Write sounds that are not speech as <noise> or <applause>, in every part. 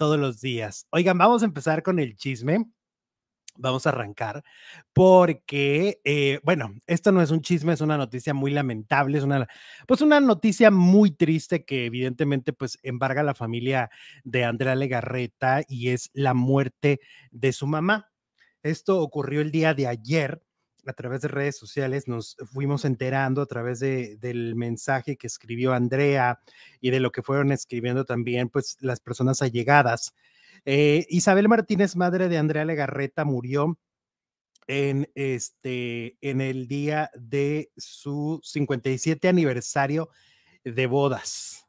todos los días. Oigan, vamos a empezar con el chisme. Vamos a arrancar porque, eh, bueno, esto no es un chisme, es una noticia muy lamentable, es una, pues una noticia muy triste que evidentemente pues embarga la familia de Andrea Legarreta y es la muerte de su mamá. Esto ocurrió el día de ayer a través de redes sociales nos fuimos enterando a través de, del mensaje que escribió Andrea y de lo que fueron escribiendo también pues las personas allegadas. Eh, Isabel Martínez, madre de Andrea Legarreta, murió en, este, en el día de su 57 aniversario de bodas.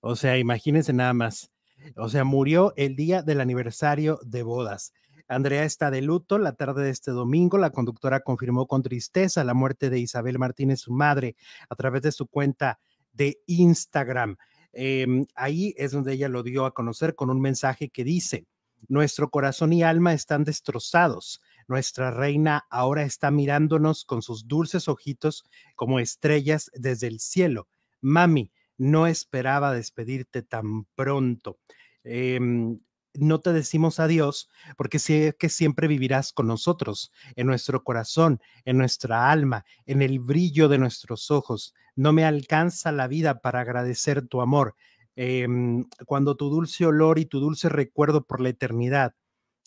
O sea, imagínense nada más. O sea, murió el día del aniversario de bodas. Andrea está de luto. La tarde de este domingo, la conductora confirmó con tristeza la muerte de Isabel Martínez, su madre, a través de su cuenta de Instagram. Em, ahí es donde ella lo dio a conocer con un mensaje que dice, nuestro corazón y alma están destrozados. Nuestra reina ahora está mirándonos con sus dulces ojitos como estrellas desde el cielo. Mami, no esperaba despedirte tan pronto. Em, no te decimos adiós, porque sé que siempre vivirás con nosotros, en nuestro corazón, en nuestra alma, en el brillo de nuestros ojos. No me alcanza la vida para agradecer tu amor, em, cuando tu dulce olor y tu dulce recuerdo por la eternidad.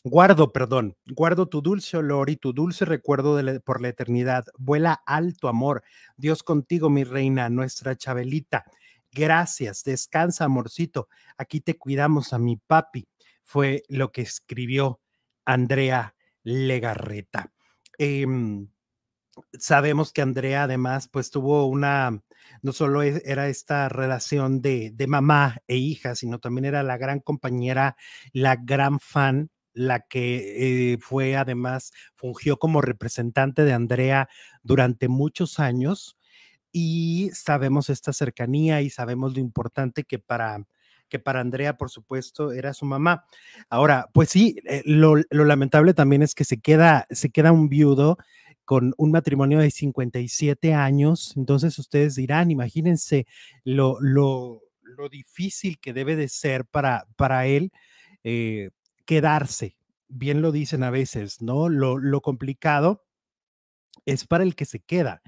Guardo, perdón, guardo tu dulce olor y tu dulce recuerdo por la eternidad. Vuela alto, amor. Dios contigo, mi reina, nuestra Chabelita. Gracias, descansa, amorcito. Aquí te cuidamos a mi papi fue lo que escribió Andrea Legarreta. Em, sabemos que Andrea además pues tuvo una, no solo e, era esta relación de, de, mamá e hija, sino también era la gran compañera, la gran fan, la que eh, fue además, fungió como representante de Andrea durante muchos años y sabemos esta cercanía y sabemos lo importante que para que para Andrea, por supuesto, era su mamá. Ahora, pues sí, eh, lo, lo lamentable también es que se queda, se queda un viudo con un matrimonio de 57 años. Entonces ustedes dirán, imagínense lo, lo, difícil que debe de ser para, para él eh, quedarse. Bien lo dicen a veces, ¿no? Lo, lo complicado es para el que se queda.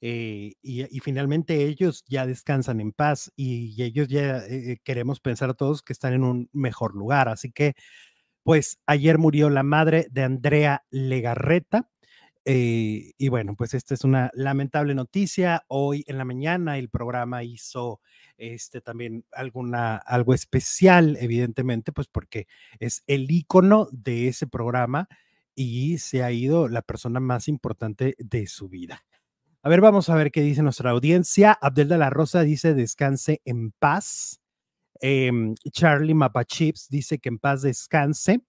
Eh, y, finalmente ellos ya descansan en paz y, ellos ya eh, eh, queremos pensar a todos que están en un mejor lugar. Así que, pues ayer murió la madre de Andrea Legarreta. y bueno, pues esta es una lamentable noticia. Hoy en la mañana el programa hizo este también alguna algo especial, evidentemente, pues porque es el icono de ese programa y se ha ido la persona más importante de su vida. A ver, vamos a ver qué dice nuestra audiencia. Abdel de la Rosa dice descanse en paz. Em, Charlie Mapachips dice que en paz descanse.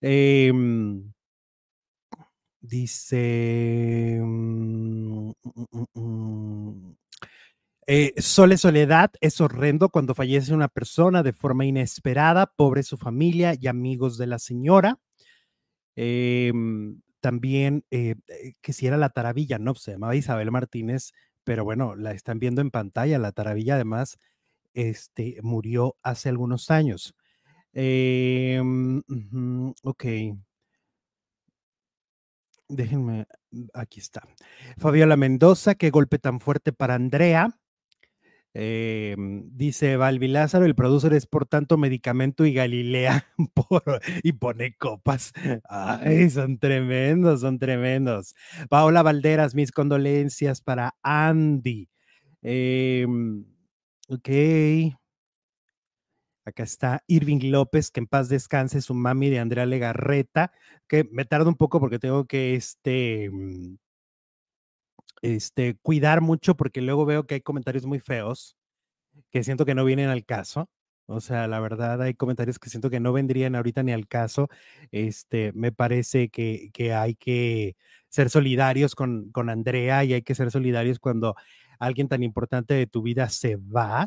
Em, dice mm, mm, mm, eh, Sole Soledad, es horrendo cuando fallece una persona de forma inesperada, pobre su familia y amigos de la señora. Em, también, eh, eh, que si era la taravilla, no, pues, se llamaba Isabel Martínez, pero bueno, la están viendo en pantalla. La taravilla, además, este, murió hace algunos años. Em, ok. Déjenme, mm, aquí está. Fabiola Mendoza, qué golpe tan fuerte para Andrea. Eh, dice Lázaro, el producer es por tanto medicamento y Galilea <laughs> y pone copas. Ay, son tremendos, son tremendos. Paola Valderas, mis condolencias para Andy. Em, ok. Acá está Irving López, que en paz descanse, su mami de Andrea Legarreta, que me tarda un poco porque tengo que este, mm, este, cuidar mucho porque luego veo que hay comentarios muy feos que siento que no vienen al caso. O sea, la verdad hay comentarios que siento que no vendrían ahorita ni al caso. Este, me parece que, hay que ser solidarios con, con Andrea y hay que ser solidarios cuando alguien tan importante de tu vida se va.